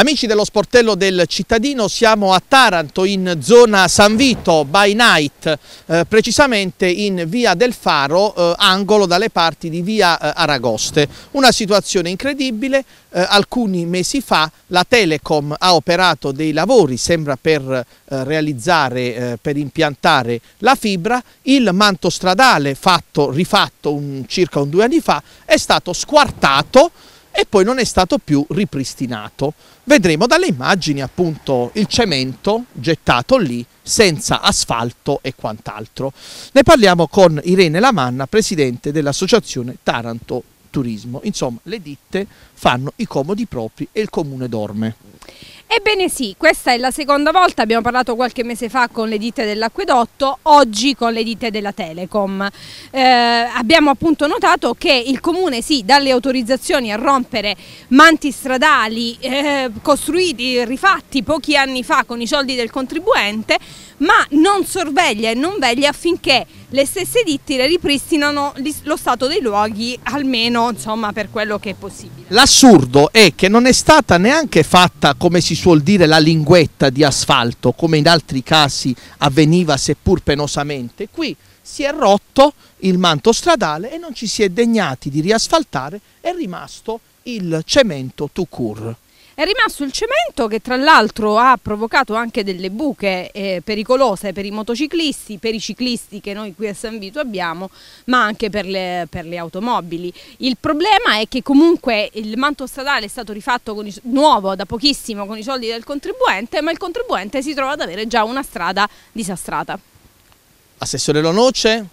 Amici dello sportello del cittadino, siamo a Taranto in zona San Vito by night, eh, precisamente in via del Faro, eh, angolo dalle parti di via eh, Aragoste. Una situazione incredibile, eh, alcuni mesi fa la Telecom ha operato dei lavori, sembra per eh, realizzare, eh, per impiantare la fibra, il manto stradale fatto, rifatto un, circa un due anni fa è stato squartato e poi non è stato più ripristinato. Vedremo dalle immagini appunto il cemento gettato lì senza asfalto e quant'altro. Ne parliamo con Irene Lamanna, presidente dell'associazione Taranto Turismo. Insomma, le ditte fanno i comodi propri e il comune dorme. Ebbene sì, questa è la seconda volta, abbiamo parlato qualche mese fa con le ditte dell'acquedotto, oggi con le ditte della Telecom. Eh, abbiamo appunto notato che il Comune sì, dà le autorizzazioni a rompere manti stradali eh, costruiti, rifatti pochi anni fa con i soldi del contribuente, ma non sorveglia e non veglia affinché le stesse ditte le ripristinano lo stato dei luoghi almeno insomma, per quello che è possibile. L'assurdo è che non è stata neanche fatta come si suol dire la linguetta di asfalto come in altri casi avveniva seppur penosamente, qui si è rotto il manto stradale e non ci si è degnati di riasfaltare, è rimasto il cemento to cure. È rimasto il cemento che tra l'altro ha provocato anche delle buche eh, pericolose per i motociclisti, per i ciclisti che noi qui a San Vito abbiamo, ma anche per le, per le automobili. Il problema è che comunque il manto stradale è stato rifatto i, nuovo da pochissimo con i soldi del contribuente, ma il contribuente si trova ad avere già una strada disastrata. Assessore Lonoce,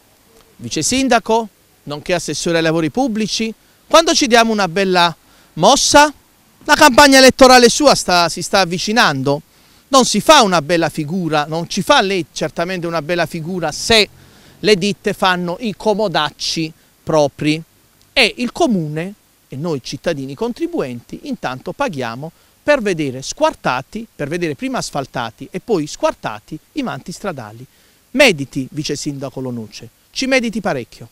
vice sindaco, nonché assessore ai lavori pubblici, quando ci diamo una bella mossa? La campagna elettorale sua sta, si sta avvicinando, non si fa una bella figura, non ci fa lei certamente una bella figura se le ditte fanno i comodacci propri e il comune e noi cittadini contribuenti intanto paghiamo per vedere squartati, per vedere prima asfaltati e poi squartati i manti stradali. Mediti, vice sindaco Lonuce, ci mediti parecchio.